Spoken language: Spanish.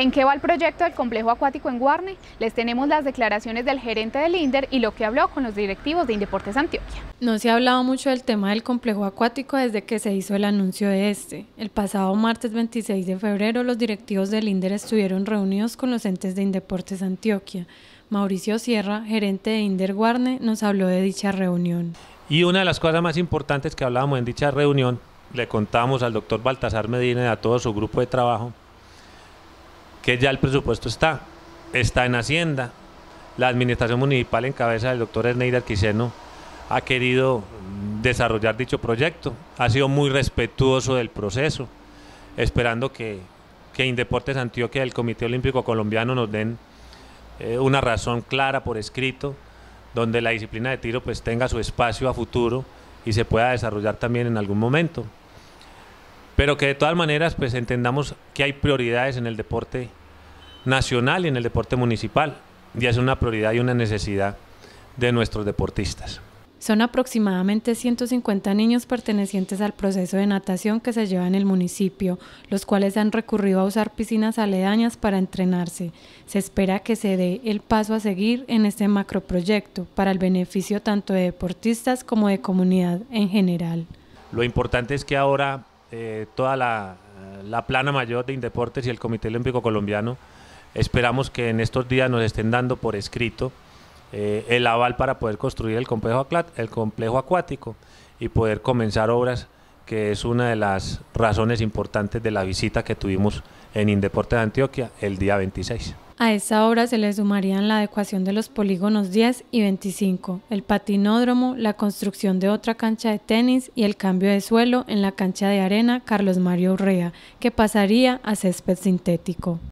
¿En qué va el proyecto del complejo acuático en Guarne? Les tenemos las declaraciones del gerente del INDER y lo que habló con los directivos de Indeportes Antioquia. No se ha hablado mucho del tema del complejo acuático desde que se hizo el anuncio de este. El pasado martes 26 de febrero, los directivos del INDER estuvieron reunidos con los entes de Indeportes Antioquia. Mauricio Sierra, gerente de INDER Guarne, nos habló de dicha reunión. Y una de las cosas más importantes que hablábamos en dicha reunión, le contamos al doctor Baltasar Medina y a todo su grupo de trabajo, que ya el presupuesto está, está en Hacienda. La administración municipal en cabeza del doctor Erneida Arquiceno ha querido desarrollar dicho proyecto, ha sido muy respetuoso del proceso, esperando que, que Indeportes Antioquia y el Comité Olímpico Colombiano nos den eh, una razón clara por escrito, donde la disciplina de tiro pues tenga su espacio a futuro y se pueda desarrollar también en algún momento. Pero que de todas maneras pues entendamos que hay prioridades en el deporte nacional y en el deporte municipal. Y es una prioridad y una necesidad de nuestros deportistas. Son aproximadamente 150 niños pertenecientes al proceso de natación que se lleva en el municipio, los cuales han recurrido a usar piscinas aledañas para entrenarse. Se espera que se dé el paso a seguir en este macroproyecto para el beneficio tanto de deportistas como de comunidad en general. Lo importante es que ahora eh, toda la, la plana mayor de Indeportes y el Comité Olímpico Colombiano Esperamos que en estos días nos estén dando por escrito eh, el aval para poder construir el complejo, acuático y poder comenzar obras, que es una de las razones importantes de la visita que tuvimos en Indeporte de Antioquia el día 26. A esa obra se le sumarían la adecuación de los polígonos 10 y 25, el patinódromo, la construcción de otra cancha de tenis y el cambio de suelo en la cancha de arena Carlos Mario Urrea, que pasaría a césped sintético.